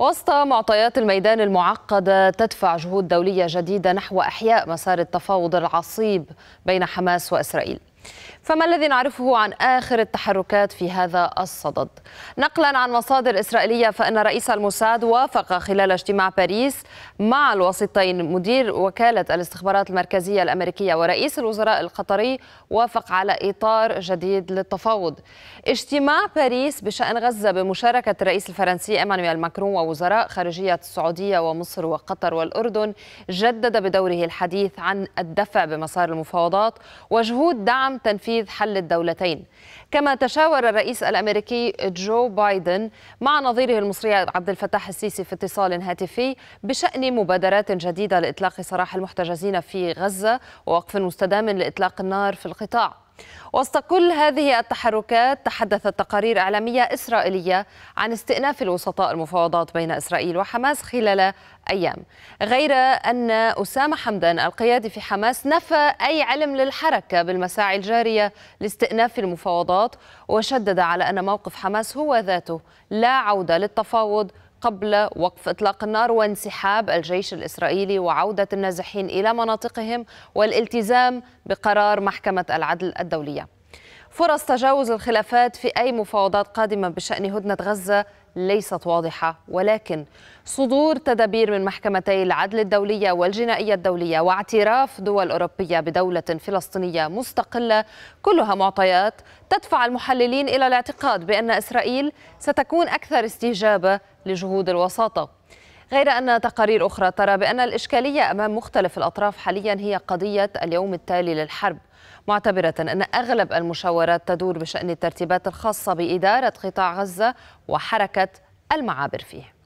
وسط معطيات الميدان المعقدة تدفع جهود دولية جديدة نحو إحياء مسار التفاوض العصيب بين حماس وإسرائيل فما الذي نعرفه عن آخر التحركات في هذا الصدد؟ نقلا عن مصادر إسرائيلية فإن رئيس الموساد وافق خلال اجتماع باريس مع الوسيطين مدير وكالة الاستخبارات المركزية الأمريكية ورئيس الوزراء القطري وافق على إطار جديد للتفاوض اجتماع باريس بشأن غزة بمشاركة الرئيس الفرنسي إيمانويل ماكرون ووزراء خارجية السعودية ومصر وقطر والأردن جدد بدوره الحديث عن الدفع بمسار المفاوضات وجهود دعم تنفيذ حل الدولتين كما تشاور الرئيس الامريكي جو بايدن مع نظيره المصري عبد الفتاح السيسي في اتصال هاتفي بشان مبادرات جديده لاطلاق سراح المحتجزين في غزه ووقف مستدام لاطلاق النار في القطاع وسط كل هذه التحركات تحدثت تقارير إعلامية إسرائيلية عن استئناف الوسطاء المفاوضات بين إسرائيل وحماس خلال أيام غير أن أسامة حمدان القيادي في حماس نفى أي علم للحركة بالمساعي الجارية لاستئناف المفاوضات وشدد على أن موقف حماس هو ذاته لا عودة للتفاوض قبل وقف إطلاق النار وانسحاب الجيش الإسرائيلي وعودة النازحين إلى مناطقهم والالتزام بقرار محكمة العدل الدولية فرص تجاوز الخلافات في أي مفاوضات قادمة بشأن هدنة غزة ليست واضحة ولكن صدور تدابير من محكمتي العدل الدولية والجنائية الدولية واعتراف دول أوروبية بدولة فلسطينية مستقلة كلها معطيات تدفع المحللين إلى الاعتقاد بأن إسرائيل ستكون أكثر استجابة لجهود الوساطة غير أن تقارير أخرى ترى بأن الإشكالية أمام مختلف الأطراف حاليا هي قضية اليوم التالي للحرب معتبرة أن أغلب المشاورات تدور بشأن الترتيبات الخاصة بإدارة قطاع غزة وحركة المعابر فيه